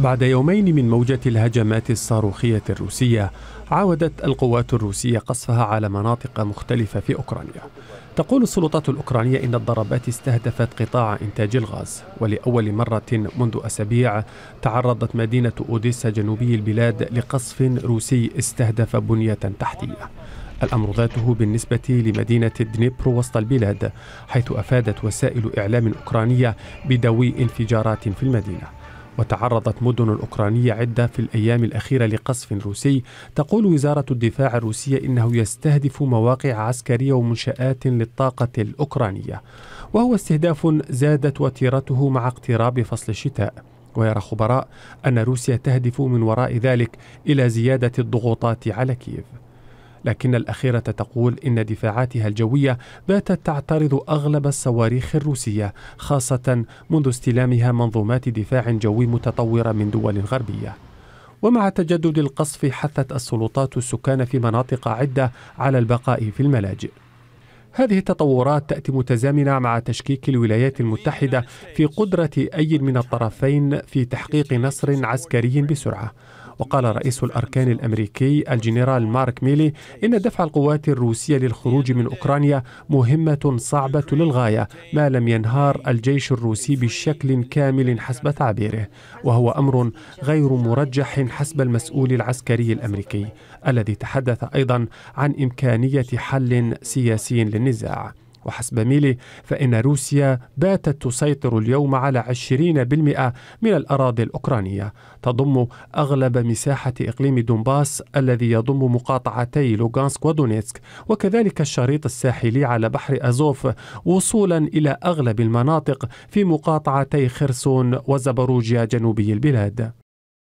بعد يومين من موجة الهجمات الصاروخية الروسية عاودت القوات الروسية قصفها على مناطق مختلفة في أوكرانيا تقول السلطات الأوكرانية إن الضربات استهدفت قطاع إنتاج الغاز ولأول مرة منذ أسابيع تعرضت مدينة أوديسا جنوبي البلاد لقصف روسي استهدف بنية تحتية الأمر ذاته بالنسبة لمدينة دنيبرو وسط البلاد حيث أفادت وسائل إعلام أوكرانية بدوي انفجارات في المدينة وتعرضت مدن أوكرانية عدة في الأيام الأخيرة لقصف روسي تقول وزارة الدفاع الروسية إنه يستهدف مواقع عسكرية ومنشآت للطاقة الأوكرانية وهو استهداف زادت وتيرته مع اقتراب فصل الشتاء ويرى خبراء أن روسيا تهدف من وراء ذلك إلى زيادة الضغوطات على كييف لكن الأخيرة تقول إن دفاعاتها الجوية باتت تعترض أغلب الصواريخ الروسية خاصة منذ استلامها منظومات دفاع جوي متطورة من دول غربية ومع تجدد القصف حثت السلطات السكان في مناطق عدة على البقاء في الملاجئ هذه التطورات تأتي متزامنة مع تشكيك الولايات المتحدة في قدرة أي من الطرفين في تحقيق نصر عسكري بسرعة وقال رئيس الأركان الأمريكي الجنرال مارك ميلي إن دفع القوات الروسية للخروج من أوكرانيا مهمة صعبة للغاية ما لم ينهار الجيش الروسي بشكل كامل حسب تعبيره وهو أمر غير مرجح حسب المسؤول العسكري الأمريكي الذي تحدث أيضا عن إمكانية حل سياسي للنزاع وحسب ميلي فإن روسيا باتت تسيطر اليوم على 20% من الأراضي الأوكرانية تضم أغلب مساحة إقليم دونباس الذي يضم مقاطعتي لوغانسك ودونيتسك وكذلك الشريط الساحلي على بحر أزوف وصولا إلى أغلب المناطق في مقاطعتي خرسون وزبروجيا جنوبي البلاد